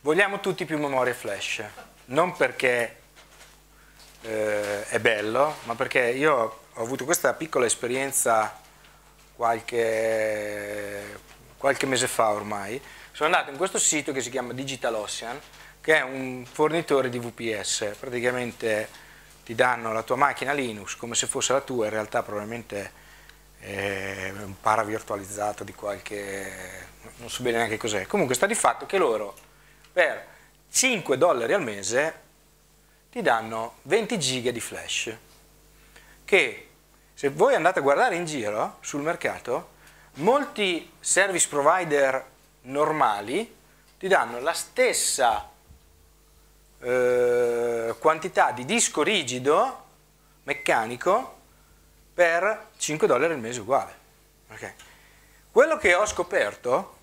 Vogliamo tutti più memoria flash, non perché eh, è bello, ma perché io ho avuto questa piccola esperienza qualche, qualche mese fa ormai. Sono andato in questo sito che si chiama Digital Ocean, che è un fornitore di VPS, praticamente ti danno la tua macchina Linux come se fosse la tua, in realtà probabilmente è un paravirtualizzato di qualche... non so bene neanche cos'è. Comunque sta di fatto che loro per 5 dollari al mese ti danno 20 giga di flash che se voi andate a guardare in giro sul mercato molti service provider normali ti danno la stessa eh, quantità di disco rigido meccanico per 5 dollari al mese uguale. Okay. Quello che ho scoperto,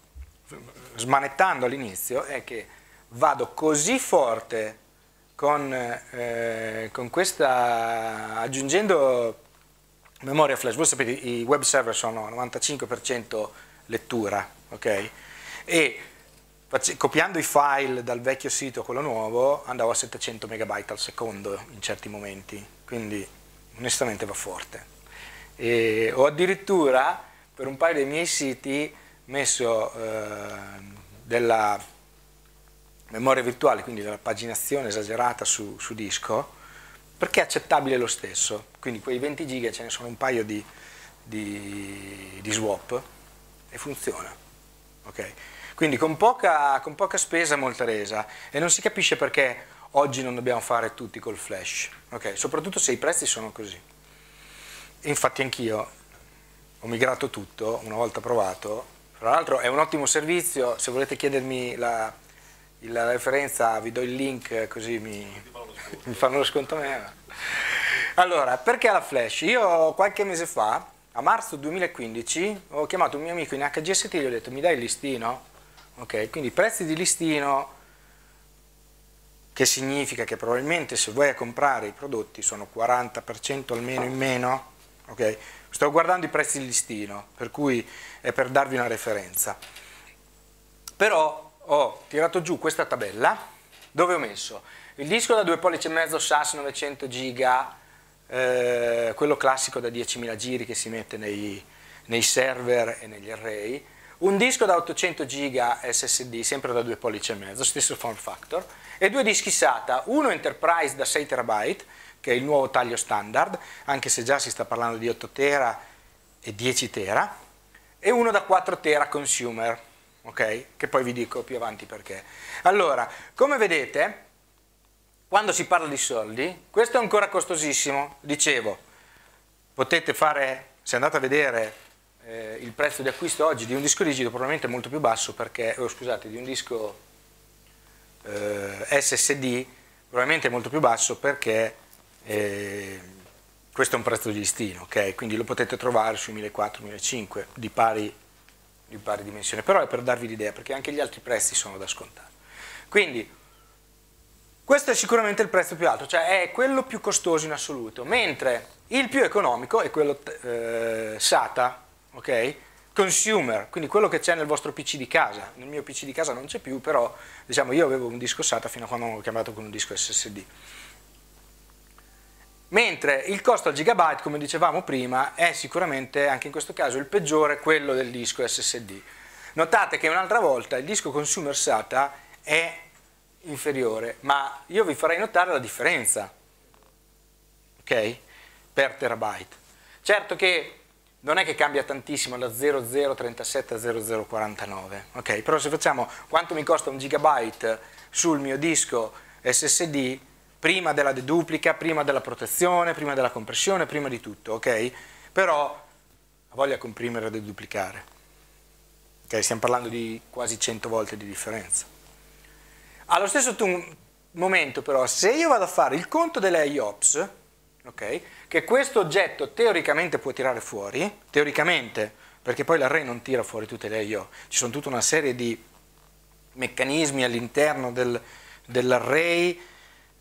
smanettando all'inizio, è che vado così forte con, eh, con, questa, aggiungendo memoria flash, voi sapete i web server sono 95% lettura, ok? E copiando i file dal vecchio sito a quello nuovo andavo a 700 MB al secondo in certi momenti, quindi onestamente va forte. E ho addirittura per un paio dei miei siti messo eh, della memoria virtuale, quindi della paginazione esagerata su, su, disco, perché è accettabile lo stesso, quindi quei 20 giga ce ne sono un paio di, di, di swap e funziona. Okay. Quindi con poca, con poca spesa molta resa e non si capisce perché oggi non dobbiamo fare tutti col flash, okay? soprattutto se i prezzi sono così. Infatti anch'io ho migrato tutto, una volta provato, tra l'altro è un ottimo servizio, se volete chiedermi la, la referenza vi do il link così mi, mi fanno lo sconto a Allora, perché la flash? Io qualche mese fa, a marzo 2015, ho chiamato un mio amico in HGST e gli ho detto mi dai il listino? Okay? Quindi prezzi di listino, che significa che probabilmente se vuoi comprare i prodotti sono 40% almeno in meno, okay? sto guardando i prezzi di listino, per cui è per darvi una referenza. Però ho oh, tirato giù questa tabella dove ho messo il disco da 2 pollici e mezzo SAS 900 giga, eh, quello classico da 10.000 giri che si mette nei, nei server e negli array, un disco da 800 giga SSD, sempre da 2 pollici e mezzo, stesso form factor, e due dischi SATA, uno Enterprise da 6 terabyte, che è il nuovo taglio standard, anche se già si sta parlando di 8 tera e 10 tera, e uno da 4 tera consumer, ok? Che poi vi dico più avanti perché. Allora, come vedete, quando si parla di soldi, questo è ancora costosissimo, dicevo, potete fare, se andate a vedere eh, il prezzo di acquisto oggi di un disco rigido probabilmente è molto più basso perché, oh, scusate, di un disco eh, SSD probabilmente è molto più basso perché eh, questo è un prezzo di listino, okay? quindi lo potete trovare sui 1400-1500 di pari, di pari dimensione, però è per darvi l'idea perché anche gli altri prezzi sono da scontare. Quindi questo è sicuramente il prezzo più alto, cioè è quello più costoso in assoluto, mentre il più economico è quello eh, SATA, ok? Consumer, quindi quello che c'è nel vostro PC di casa, nel mio PC di casa non c'è più, però diciamo io avevo un disco SATA fino a quando non chiamato con un disco SSD. Mentre il costo al gigabyte, come dicevamo prima, è sicuramente anche in questo caso il peggiore, quello del disco SSD. Notate che un'altra volta il disco consumer SATA è inferiore, ma io vi farei notare la differenza, ok? Per terabyte. Certo che non è che cambia tantissimo da 0037 a 0049, ok? Però se facciamo quanto mi costa un gigabyte sul mio disco SSD prima della deduplica, prima della protezione, prima della compressione, prima di tutto, ok? Però voglia comprimere e deduplicare, ok? Stiamo parlando di quasi 100 volte di differenza. Allo stesso momento però, se io vado a fare il conto delle IOPS, okay, che questo oggetto teoricamente può tirare fuori, teoricamente, perché poi l'array non tira fuori tutte le IO, ci sono tutta una serie di meccanismi all'interno del, dell'array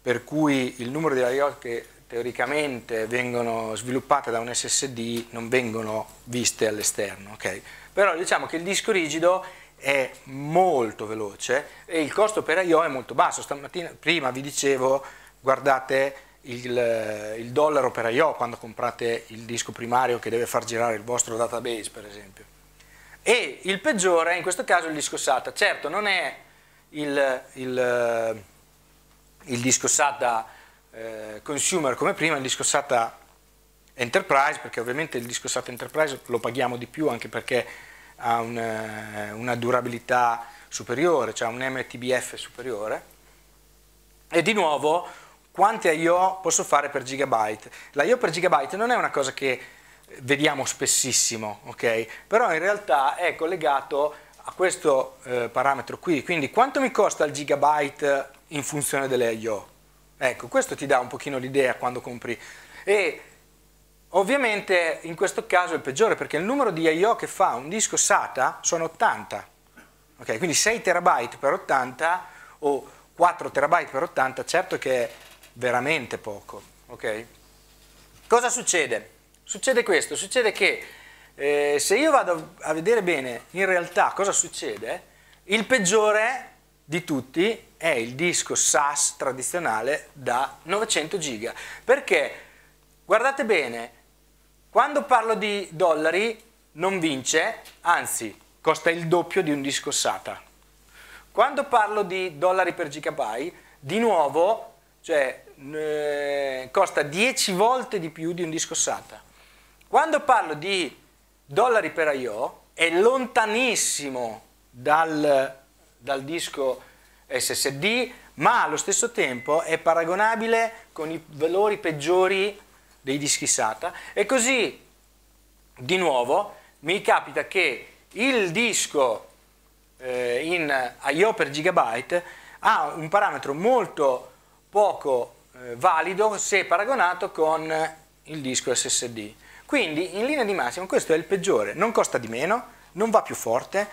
per cui il numero di IO che teoricamente vengono sviluppate da un SSD non vengono viste all'esterno, okay? però diciamo che il disco rigido è molto veloce e il costo per IO è molto basso. Stamattina prima vi dicevo, guardate il, eh, il dollaro per IO quando comprate il disco primario che deve far girare il vostro database, per esempio. E il peggiore è in questo caso il disco SATA. Certo, non è il, il, eh, il disco SATA eh, consumer come prima, il disco SATA enterprise, perché ovviamente il disco SATA enterprise lo paghiamo di più anche perché ha un, eh, una durabilità superiore, cioè un MTBF superiore. E di nuovo quante IO posso fare per gigabyte. La IO per gigabyte non è una cosa che vediamo spessissimo, ok? Però in realtà è collegato a questo eh, parametro qui, quindi quanto mi costa il gigabyte in funzione delle IO? Ecco, questo ti dà un pochino l'idea quando compri. E ovviamente in questo caso è il peggiore perché il numero di IO che fa un disco SATA sono 80, ok? Quindi 6 terabyte per 80 o 4 terabyte per 80, certo che veramente poco. Okay? Cosa succede? Succede questo, succede che eh, se io vado a vedere bene in realtà cosa succede, il peggiore di tutti è il disco SAS tradizionale da 900 giga. Perché, guardate bene, quando parlo di dollari non vince, anzi costa il doppio di un disco SATA. Quando parlo di dollari per gigabyte, di nuovo, cioè eh, costa 10 volte di più di un disco SATA. Quando parlo di dollari per I.O. è lontanissimo dal, dal disco SSD, ma allo stesso tempo è paragonabile con i valori peggiori dei dischi SATA e così di nuovo mi capita che il disco eh, in IO per gigabyte ha un parametro molto poco eh, valido se paragonato con il disco SSD. Quindi in linea di massima questo è il peggiore, non costa di meno, non va più forte,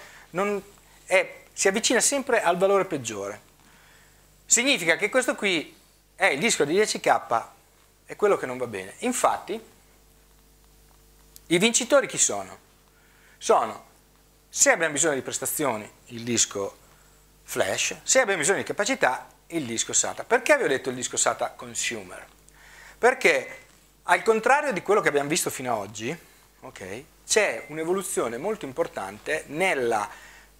è, si avvicina sempre al valore peggiore. Significa che questo qui è il disco di 10K, è quello che non va bene. Infatti i vincitori chi sono? Sono, se abbiamo bisogno di prestazioni, il disco flash, se abbiamo bisogno di capacità, il disco SATA. Perché vi ho detto il disco SATA consumer? Perché al contrario di quello che abbiamo visto fino ad oggi, okay, c'è un'evoluzione molto importante nella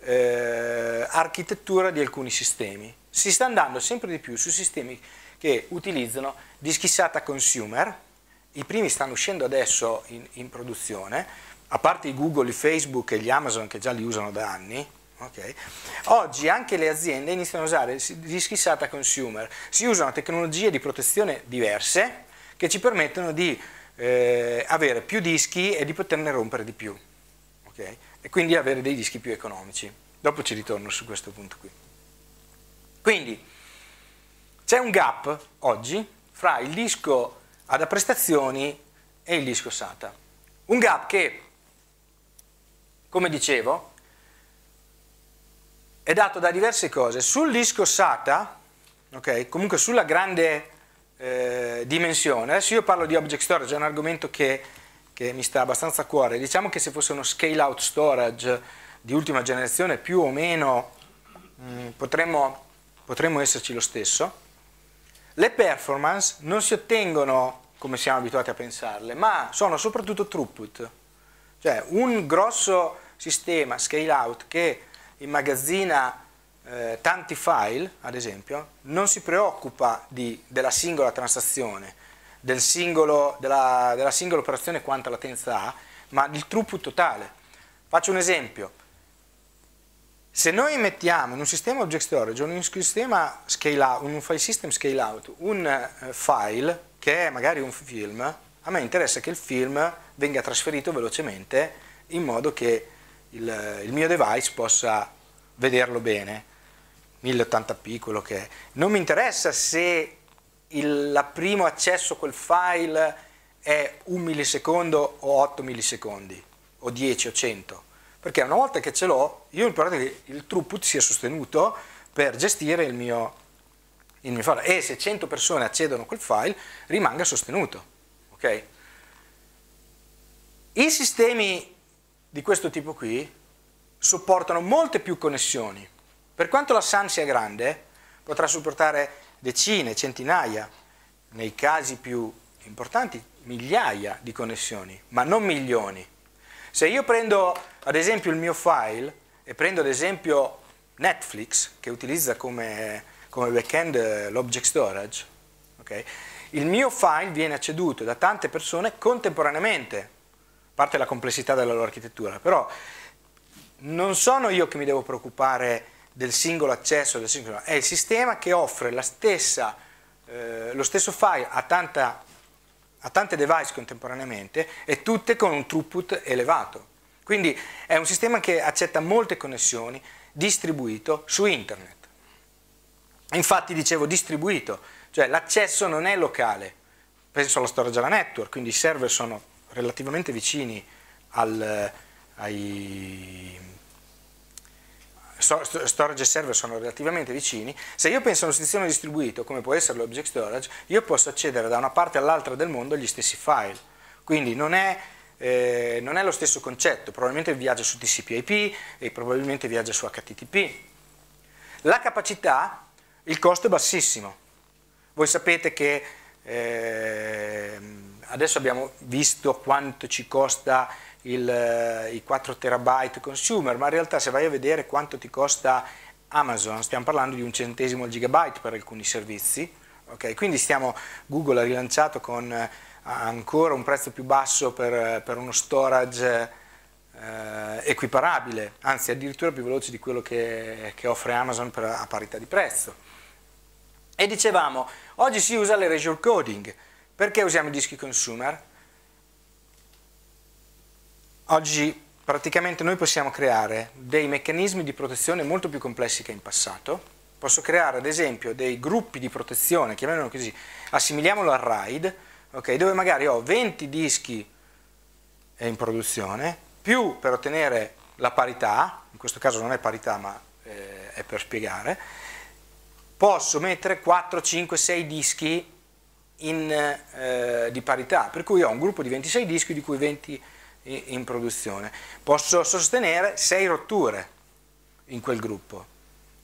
eh, architettura di alcuni sistemi. Si sta andando sempre di più su sistemi che utilizzano dischi SATA consumer, i primi stanno uscendo adesso in, in produzione, a parte i Google, i Facebook e gli Amazon che già li usano da anni, Okay. Oggi anche le aziende iniziano a usare rischi SATA consumer, si usano tecnologie di protezione diverse che ci permettono di eh, avere più dischi e di poterne rompere di più okay. e quindi avere dei dischi più economici. Dopo ci ritorno su questo punto qui. Quindi c'è un gap oggi fra il disco ad prestazioni e il disco SATA. Un gap che, come dicevo, è dato da diverse cose. Sul disco SATA, okay, comunque sulla grande eh, dimensione, adesso io parlo di object storage, è un argomento che, che mi sta abbastanza a cuore. Diciamo che se fosse uno scale out storage di ultima generazione, più o meno mh, mm, potremmo, potremmo esserci lo stesso. Le performance non si ottengono come siamo abituati a pensarle, ma sono soprattutto throughput, cioè un grosso sistema scale out che immagazzina eh, tanti file, ad esempio, non si preoccupa di, della singola transazione, del singolo, della, della singola operazione quanta latenza ha, ma del throughput totale. Faccio un esempio. Se noi mettiamo in un sistema object storage, in un, sistema scale out, in un file system scale out, un eh, file che è magari un film, a me interessa che il film venga trasferito velocemente in modo che il, il mio device possa vederlo bene, 1080p quello che è. Non mi interessa se il primo accesso a quel file è un millisecondo o 8 millisecondi, o 10 o 100, perché una volta che ce l'ho, io imparo che il throughput sia sostenuto per gestire il mio, il mio file e se 100 persone accedono a quel file rimanga sostenuto. Okay? I sistemi di questo tipo qui supportano molte più connessioni. Per quanto la SAN sia grande, potrà supportare decine, centinaia, nei casi più importanti migliaia di connessioni, ma non milioni. Se io prendo ad esempio il mio file e prendo ad esempio Netflix, che utilizza come, come backend eh, l'object storage, okay, il mio file viene acceduto da tante persone contemporaneamente, parte la complessità della loro architettura, però non sono io che mi devo preoccupare del singolo accesso, del singolo, è il sistema che offre stessa, eh, lo stesso file a, tanta, a tante device contemporaneamente e tutte con un throughput elevato. Quindi è un sistema che accetta molte connessioni distribuito su internet. Infatti dicevo distribuito, cioè l'accesso non è locale, penso alla storage della network, quindi i server sono relativamente vicini al, ai storage e server sono relativamente vicini, se io penso a un sistema distribuito, come può essere l'object storage, io posso accedere da una parte all'altra del mondo agli stessi file. Quindi non è, eh, non è lo stesso concetto, probabilmente viaggia su TCP/IP e probabilmente viaggia su HTTP. La capacità, il costo è bassissimo. Voi sapete che... Eh, adesso abbiamo visto quanto ci costa il, eh, i 4 terabyte consumer, ma in realtà se vai a vedere quanto ti costa Amazon, stiamo parlando di un centesimo al gigabyte per alcuni servizi, okay? quindi stiamo, Google ha rilanciato con eh, ancora un prezzo più basso per, per uno storage eh, equiparabile, anzi addirittura più veloce di quello che, che offre Amazon per, a parità di prezzo. E dicevamo, oggi si usa l'Erasure coding, perché usiamo i dischi consumer? Oggi praticamente noi possiamo creare dei meccanismi di protezione molto più complessi che in passato. Posso creare ad esempio dei gruppi di protezione, chiamiamolo così, assimiliamolo al RAID, okay, dove magari ho 20 dischi eh, in produzione, più per ottenere la parità, in questo caso non è parità ma eh, è per spiegare, posso mettere 4, 5, 6 dischi in, eh, di parità, per cui ho un gruppo di 26 dischi di cui 20 in produzione. Posso sostenere 6 rotture in quel gruppo.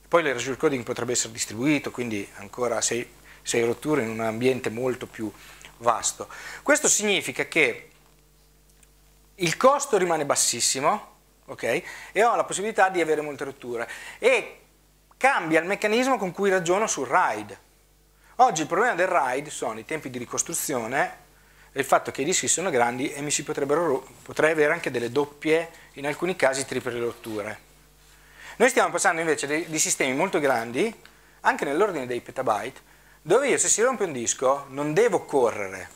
Poi l'erasure recording potrebbe essere distribuito, quindi ancora 6 rotture in un ambiente molto più vasto. Questo significa che il costo rimane bassissimo okay? e ho la possibilità di avere molte rotture e cambia il meccanismo con cui ragiono sul ride. Oggi il problema del RAID sono i tempi di ricostruzione e il fatto che i dischi sono grandi e mi si potrebbero, potrei avere anche delle doppie, in alcuni casi triple rotture. Noi stiamo passando invece di, di sistemi molto grandi, anche nell'ordine dei petabyte, dove io se si rompe un disco non devo correre.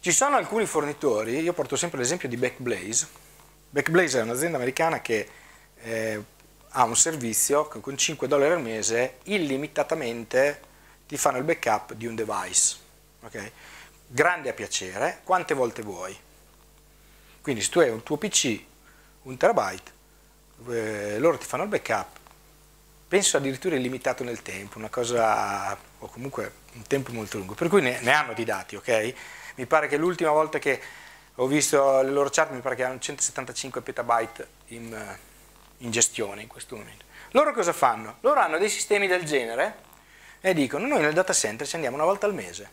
Ci sono alcuni fornitori, io porto sempre l'esempio di Backblaze. Backblaze è un'azienda americana che eh, ha un servizio con 5 dollari al mese illimitatamente ti fanno il backup di un device. Okay? Grande a piacere, quante volte vuoi. Quindi se tu hai un tuo PC, un terabyte, eh, loro ti fanno il backup, penso addirittura illimitato nel tempo, una cosa, o comunque un tempo molto lungo, per cui ne, ne hanno di dati, ok? Mi pare che l'ultima volta che ho visto le loro chart mi pare che hanno 175 petabyte in, eh, in gestione in questo momento. Loro cosa fanno? Loro hanno dei sistemi del genere, e dicono noi nel data center ci andiamo una volta al mese.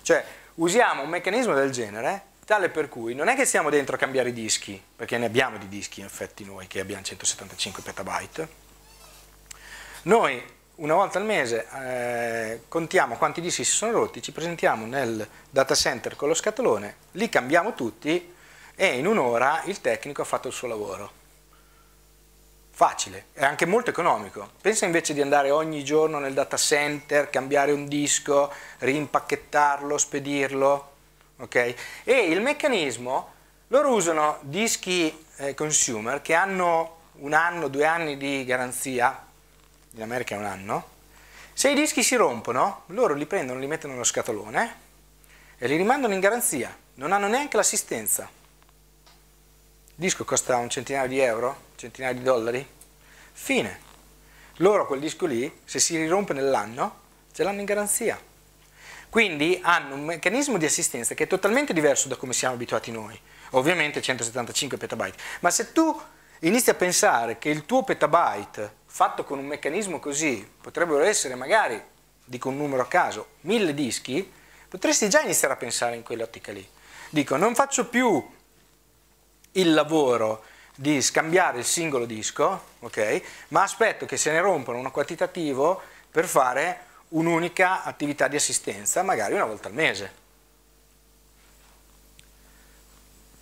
Cioè usiamo un meccanismo del genere tale per cui non è che stiamo dentro a cambiare i dischi, perché ne abbiamo di dischi in effetti noi che abbiamo 175 petabyte, noi una volta al mese eh, contiamo quanti dischi si sono rotti, ci presentiamo nel data center con lo scatolone, li cambiamo tutti e in un'ora il tecnico ha fatto il suo lavoro facile, è anche molto economico. Pensa invece di andare ogni giorno nel data center, cambiare un disco, rimpacchettarlo, spedirlo, ok? E il meccanismo, loro usano dischi eh, consumer che hanno un anno, due anni di garanzia, in America è un anno, se i dischi si rompono, loro li prendono, li mettono nello scatolone e li rimandano in garanzia, non hanno neanche l'assistenza. Il disco costa un centinaio di euro, centinaia di dollari, fine. Loro quel disco lì, se si rirompe nell'anno, ce l'hanno in garanzia. Quindi hanno un meccanismo di assistenza che è totalmente diverso da come siamo abituati noi. Ovviamente 175 petabyte. Ma se tu inizi a pensare che il tuo petabyte fatto con un meccanismo così potrebbero essere magari, dico un numero a caso, mille dischi, potresti già iniziare a pensare in quell'ottica lì. Dico, non faccio più il lavoro di scambiare il singolo disco, okay, ma aspetto che se ne rompano uno quantitativo per fare un'unica attività di assistenza, magari una volta al mese.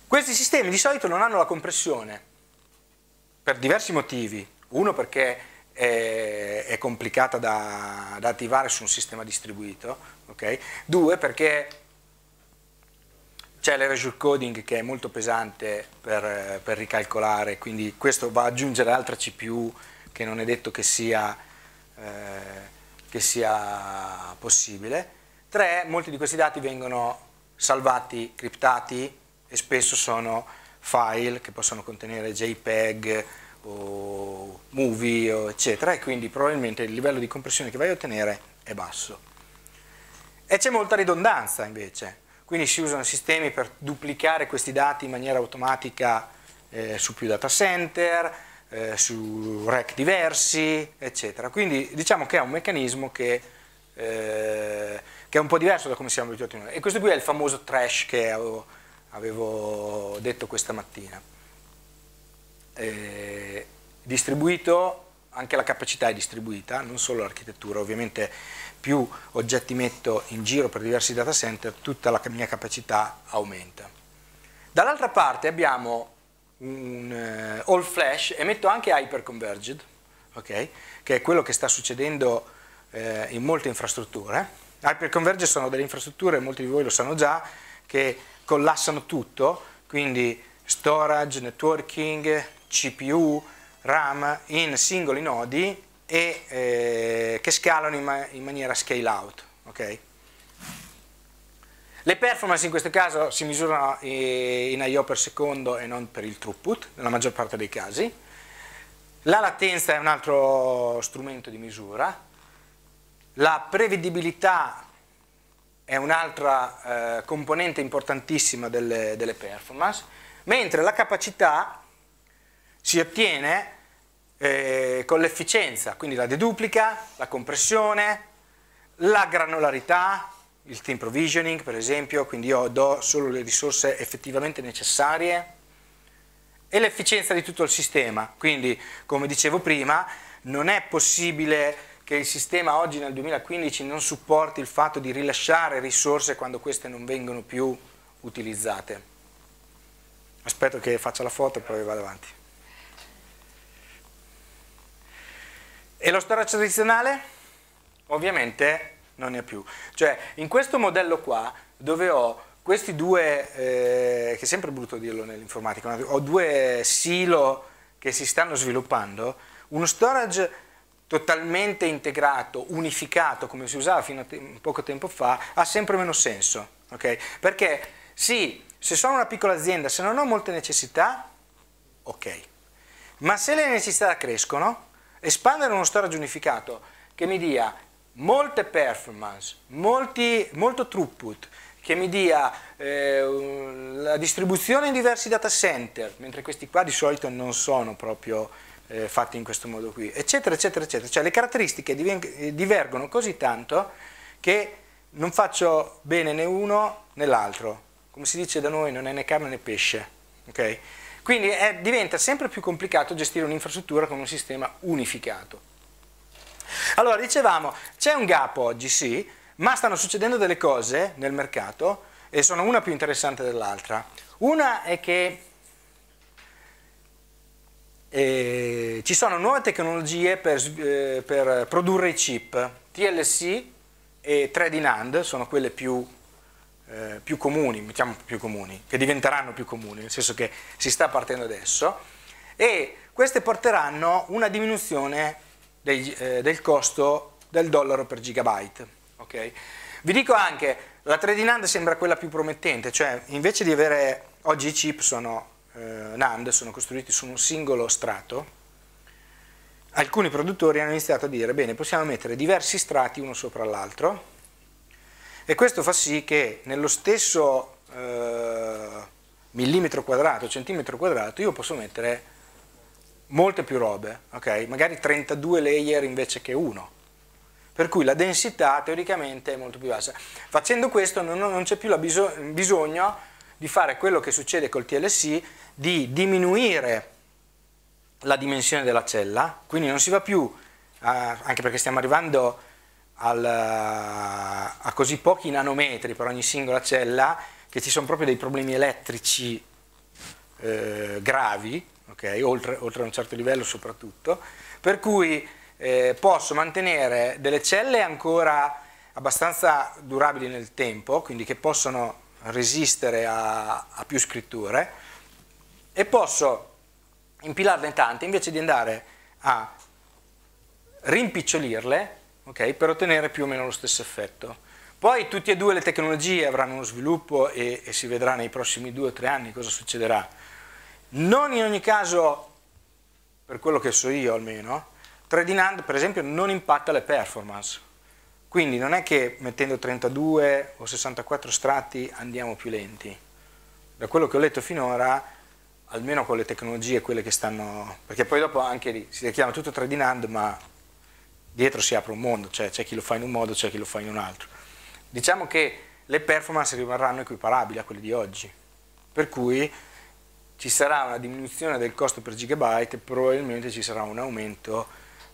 Questi sistemi di solito non hanno la compressione, per diversi motivi. Uno perché è, è complicata da, da, attivare su un sistema distribuito, okay? due perché c'è l'erasure coding che è molto pesante per, per, ricalcolare, quindi questo va ad aggiungere altra CPU che non è detto che sia, eh, che sia possibile. Tre, molti di questi dati vengono salvati, criptati e spesso sono file che possono contenere JPEG o movie o eccetera e quindi probabilmente il livello di compressione che vai a ottenere è basso. E c'è molta ridondanza invece, quindi si usano sistemi per duplicare questi dati in maniera automatica eh, su più data center, eh, su rack diversi, eccetera. Quindi diciamo che è un meccanismo che, eh, che è un po' diverso da come siamo abituati noi. E questo qui è il famoso trash che avevo, avevo detto questa mattina. distribuito, anche la capacità è distribuita, non solo l'architettura, ovviamente più oggetti metto in giro per diversi data center, tutta la mia capacità aumenta. Dall'altra parte abbiamo un eh, all flash e metto anche hyperconverged, okay, che è quello che sta succedendo eh, in molte infrastrutture. Hyperconverged sono delle infrastrutture, molti di voi lo sanno già, che collassano tutto, quindi storage, networking, CPU, RAM in singoli nodi e eh, che scalano in, ma in, maniera scale out. Okay? Le performance in questo caso si misurano eh, in I.O. per secondo e non per il throughput, nella maggior parte dei casi. La latenza è un altro strumento di misura. La prevedibilità è un'altra eh, componente importantissima delle, delle performance, mentre la capacità si ottiene eh, con l'efficienza, quindi la deduplica, la compressione, la granularità, il team provisioning per esempio, quindi io do solo le risorse effettivamente necessarie, e l'efficienza di tutto il sistema, quindi come dicevo prima non è possibile che il sistema oggi nel 2015 non supporti il fatto di rilasciare risorse quando queste non vengono più utilizzate. Aspetto che faccia la foto e poi vado avanti. E lo storage tradizionale? Ovviamente non ne ha più. Cioè, in questo modello qua, dove ho questi due, eh, che è sempre brutto dirlo nell'informatica, ho due silo che si stanno sviluppando, uno storage totalmente integrato, unificato, come si usava fino a te poco tempo fa, ha sempre meno senso. Okay? Perché sì, se sono una piccola azienda, se non ho molte necessità, ok. Ma se le necessità crescono, espandere uno storage unificato che mi dia molte performance, molti, molto throughput, che mi dia eh, la distribuzione in diversi data center, mentre questi qua di solito non sono proprio eh, fatti in questo modo qui, eccetera, eccetera, eccetera. Cioè le caratteristiche eh, divergono così tanto che non faccio bene né uno né l'altro. Come si dice da noi, non è né carne né pesce. Okay? Quindi è, diventa sempre più complicato gestire un'infrastruttura con un sistema unificato. Allora, dicevamo, c'è un gap oggi, sì, ma stanno succedendo delle cose nel mercato e sono una più interessante dell'altra. Una è che eh, ci sono nuove tecnologie per, eh, per produrre i chip, TLC e 3D NAND sono quelle più eh, più comuni, mettiamo più comuni, che diventeranno più comuni, nel senso che si sta partendo adesso, e queste porteranno una diminuzione dei, eh, del costo del dollaro per gigabyte. Okay? Vi dico anche, la 3D NAND sembra quella più promettente, cioè invece di avere, oggi i chip sono, eh, NAND sono costruiti su un singolo strato, alcuni produttori hanno iniziato a dire, bene, possiamo mettere diversi strati uno sopra l'altro, e questo fa sì che nello stesso eh, millimetro quadrato, centimetro quadrato, io posso mettere molte più robe, okay? magari 32 layer invece che uno. Per cui la densità teoricamente è molto più bassa. Facendo questo non, non c'è più biso bisogno di fare quello che succede col TLC, di diminuire la dimensione della cella, quindi non si va più, eh, anche perché stiamo arrivando al, eh, a così pochi nanometri per ogni singola cella che ci sono proprio dei problemi elettrici eh, gravi, okay? oltre, oltre, a un certo livello soprattutto, per cui eh, posso mantenere delle celle ancora abbastanza durabili nel tempo, quindi che possono resistere a, a più scritture, e posso impilarle in tante invece di andare a rimpicciolirle okay, per ottenere più o meno lo stesso effetto. Poi tutte e due le tecnologie avranno uno sviluppo e, e si vedrà nei prossimi due o tre anni cosa succederà. Non in ogni caso, per quello che so io almeno, 3D NAND per esempio non impatta le performance. Quindi non è che mettendo 32 o 64 strati andiamo più lenti. Da quello che ho letto finora, almeno con le tecnologie, quelle che stanno... Perché poi dopo anche lì si chiama tutto 3D NAND, ma dietro si apre un mondo, cioè c'è chi lo fa in un modo, c'è chi lo fa in un altro. Diciamo che le performance rimarranno equiparabili a quelle di oggi, per cui ci sarà una diminuzione del costo per gigabyte e probabilmente ci sarà un aumento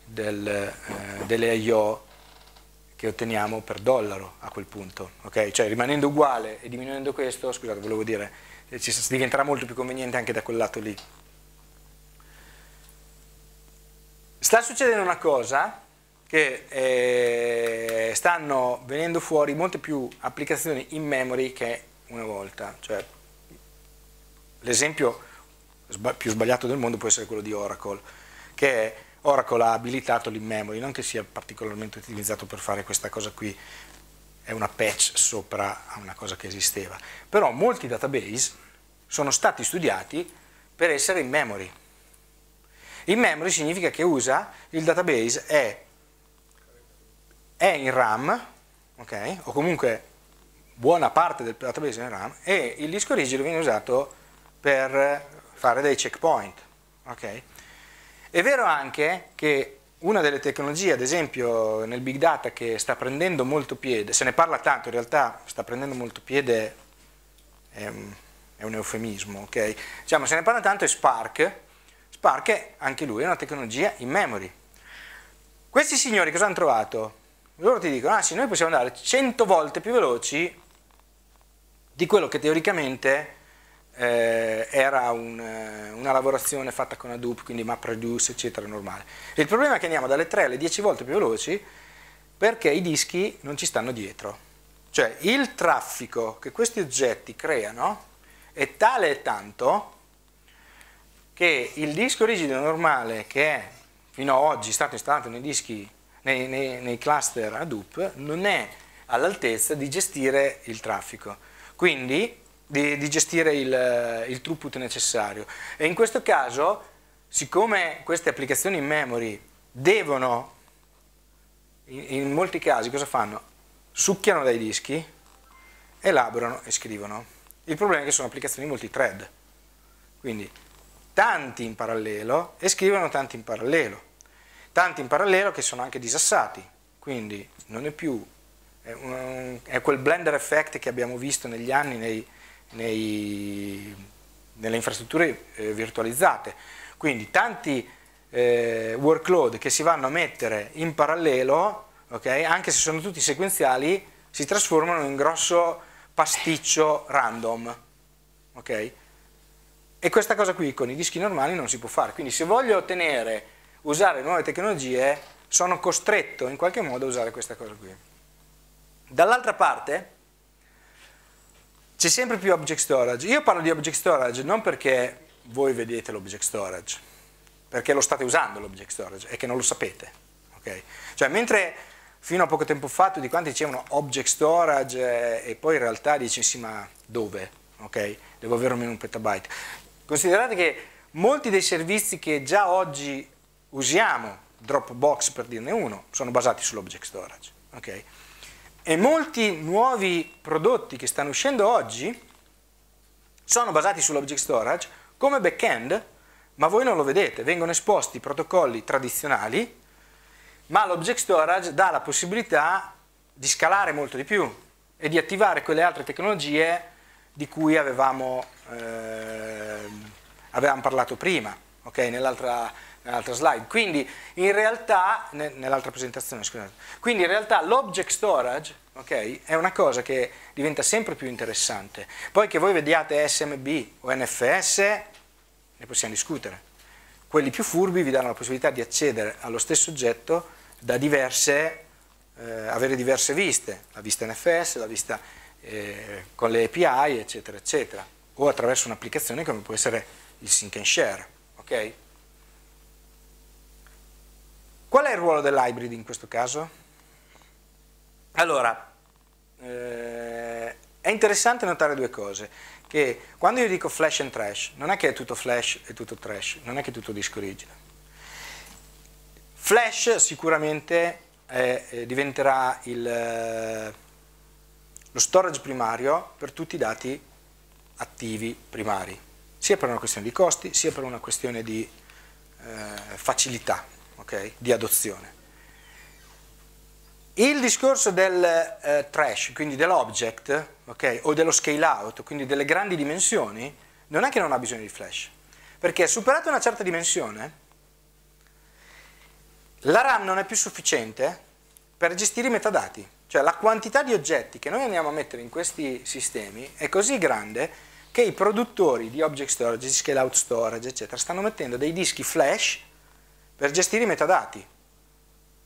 del, eh, delle IO che otteniamo per dollaro a quel punto, okay? cioè rimanendo uguale e diminuendo questo, scusate volevo dire, eh, ci diventerà molto più conveniente anche da quel lato lì. Sta succedendo una cosa che eh, stanno venendo fuori molte più applicazioni in memory che una volta. Cioè, L'esempio più sbagliato del mondo può essere quello di Oracle, che Oracle ha abilitato l'in-memory, non che sia particolarmente utilizzato per fare questa cosa qui, è una patch sopra a una cosa che esisteva, però molti database sono stati studiati per essere in memory. In memory significa che usa, il database è è in RAM, okay? o comunque buona parte del database è in RAM, e il disco rigido viene usato per fare dei checkpoint. Okay? È vero anche che una delle tecnologie, ad esempio nel big data, che sta prendendo molto piede, se ne parla tanto, in realtà sta prendendo molto piede, è, ehm, è un eufemismo, okay? diciamo, se ne parla tanto è Spark, Spark è anche lui è una tecnologia in memory. Questi signori cosa hanno trovato? loro ti dicono, ah sì, noi possiamo andare 100 volte più veloci di quello che teoricamente eh, era un, eh, una lavorazione fatta con Hadoop, quindi MapReduce, eccetera, normale. Il problema è che andiamo dalle 3 alle 10 volte più veloci perché i dischi non ci stanno dietro. Cioè il traffico che questi oggetti creano è tale e tanto che il disco rigido normale che è fino ad oggi stato installato nei dischi nei, nei, nei cluster Hadoop non è all'altezza di gestire il traffico. Quindi di, di, gestire il, il, throughput necessario. E in questo caso, siccome queste applicazioni in memory devono, in, in molti casi cosa fanno? Succhiano dai dischi, elaborano e scrivono. Il problema è che sono applicazioni multithread, quindi tanti in parallelo e scrivono tanti in parallelo tanti in parallelo che sono anche disassati, quindi non è più, è, un, è quel blender effect che abbiamo visto negli anni nei, nei, nelle infrastrutture eh, virtualizzate, quindi tanti eh, workload che si vanno a mettere in parallelo, okay, anche se sono tutti sequenziali, si trasformano in grosso pasticcio random. Okay? E questa cosa qui con i dischi normali non si può fare, quindi se voglio ottenere usare nuove tecnologie, sono costretto in qualche modo a usare questa cosa qui. Dall'altra parte c'è sempre più object storage. Io parlo di object storage non perché voi vedete l'object storage, perché lo state usando l'object storage e che non lo sapete. Okay? Cioè, mentre fino a poco tempo fa tutti quanti dicevano object storage eh, e poi in realtà dici sì ma dove? Okay? Devo avere almeno un petabyte. Considerate che molti dei servizi che già oggi usiamo Dropbox per dirne uno, sono basati sull'object storage. Okay? E molti nuovi prodotti che stanno uscendo oggi sono basati sull'object storage come back-end, ma voi non lo vedete, vengono esposti protocolli tradizionali, ma l'object storage dà la possibilità di scalare molto di più e di attivare quelle altre tecnologie di cui avevamo, eh, avevamo parlato prima, okay? nell'altra nell'altra slide. Quindi in realtà, nell'altra presentazione, scusate, quindi in realtà l'object storage okay, è una cosa che diventa sempre più interessante. Poi che voi vediate SMB o NFS, ne possiamo discutere. Quelli più furbi vi danno la possibilità di accedere allo stesso oggetto da diverse, eh, avere diverse viste, la vista NFS, la vista eh, con le API, eccetera, eccetera, o attraverso un'applicazione come può essere il Sync and Share. Okay? Qual è il ruolo dell'hybrid in questo caso? Allora, eh, è interessante notare due cose, che quando io dico flash and trash, non è che è tutto flash e tutto trash, non è che è tutto disco rigido. Flash sicuramente eh, diventerà il, eh, lo storage primario per tutti i dati attivi primari, sia per una questione di costi, sia per una questione di eh, facilità okay, di adozione. Il discorso del eh, trash, quindi dell'object, okay, o dello scale out, quindi delle grandi dimensioni, non è che non ha bisogno di flash, perché superata una certa dimensione, la RAM non è più sufficiente per gestire i metadati, cioè la quantità di oggetti che noi andiamo a mettere in questi sistemi è così grande che i produttori di object storage, di scale out storage, eccetera, stanno mettendo dei dischi flash per gestire i metadati,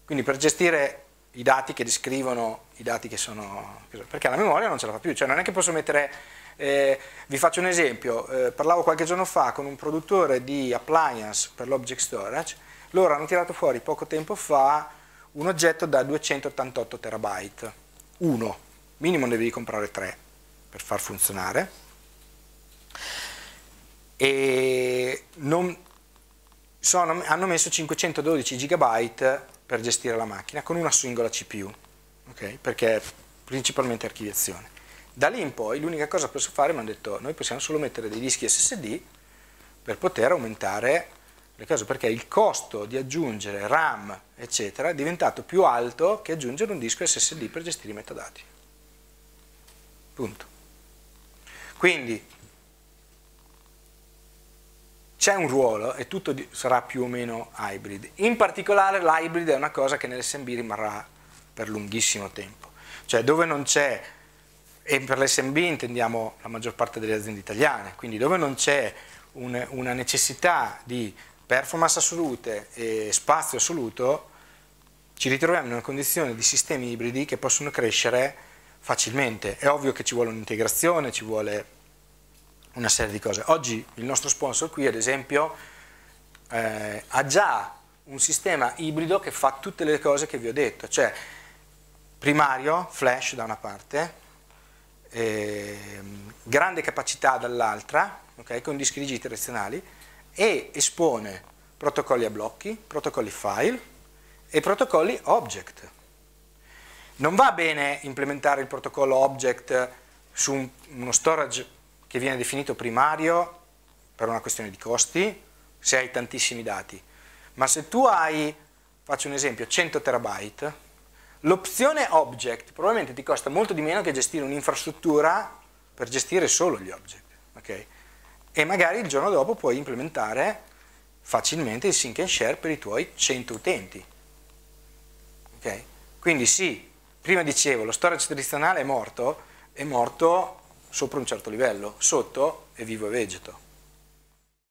quindi per gestire i dati che descrivono i dati che sono... perché la memoria non ce la fa più, cioè non è che posso mettere... Eh, vi faccio un esempio, eh, parlavo qualche giorno fa con un produttore di appliance per l'object storage, loro hanno tirato fuori poco tempo fa un oggetto da 288 terabyte, uno, minimo ne devi comprare tre per far funzionare, e non, sono, hanno messo 512 GB per gestire la macchina con una singola CPU, okay? perché principalmente archiviazione. Da lì in poi l'unica cosa che posso fare, mi hanno detto, noi possiamo solo mettere dei dischi SSD per poter aumentare le cose, perché il costo di aggiungere RAM, eccetera, è diventato più alto che aggiungere un disco SSD per gestire i metadati. Punto. Quindi c'è un ruolo e tutto sarà più o meno hybrid. In particolare l'hybrid è una cosa che nell'SMB rimarrà per lunghissimo tempo. Cioè dove non c'è, e per l'SMB intendiamo la maggior parte delle aziende italiane, quindi dove non c'è un, una necessità di performance assolute e spazio assoluto, ci ritroviamo in una condizione di sistemi ibridi che possono crescere facilmente. È ovvio che ci vuole un'integrazione, ci vuole una serie di cose. Oggi il nostro sponsor qui, ad esempio, eh, ha già un sistema ibrido che fa tutte le cose che vi ho detto, cioè primario, flash da una parte, eh, grande capacità dall'altra, okay, con dischi rigidi e espone protocolli a blocchi, protocolli file e protocolli object. Non va bene implementare il protocollo object su uno storage che viene definito primario per una questione di costi, se hai tantissimi dati. Ma se tu hai, faccio un esempio, 100 terabyte, l'opzione object probabilmente ti costa molto di meno che gestire un'infrastruttura per gestire solo gli object. Okay? E magari il giorno dopo puoi implementare facilmente il sync and share per i tuoi 100 utenti. Okay? Quindi sì, prima dicevo, lo storage tradizionale è morto, è morto sopra un certo livello, sotto è vivo e vegeto.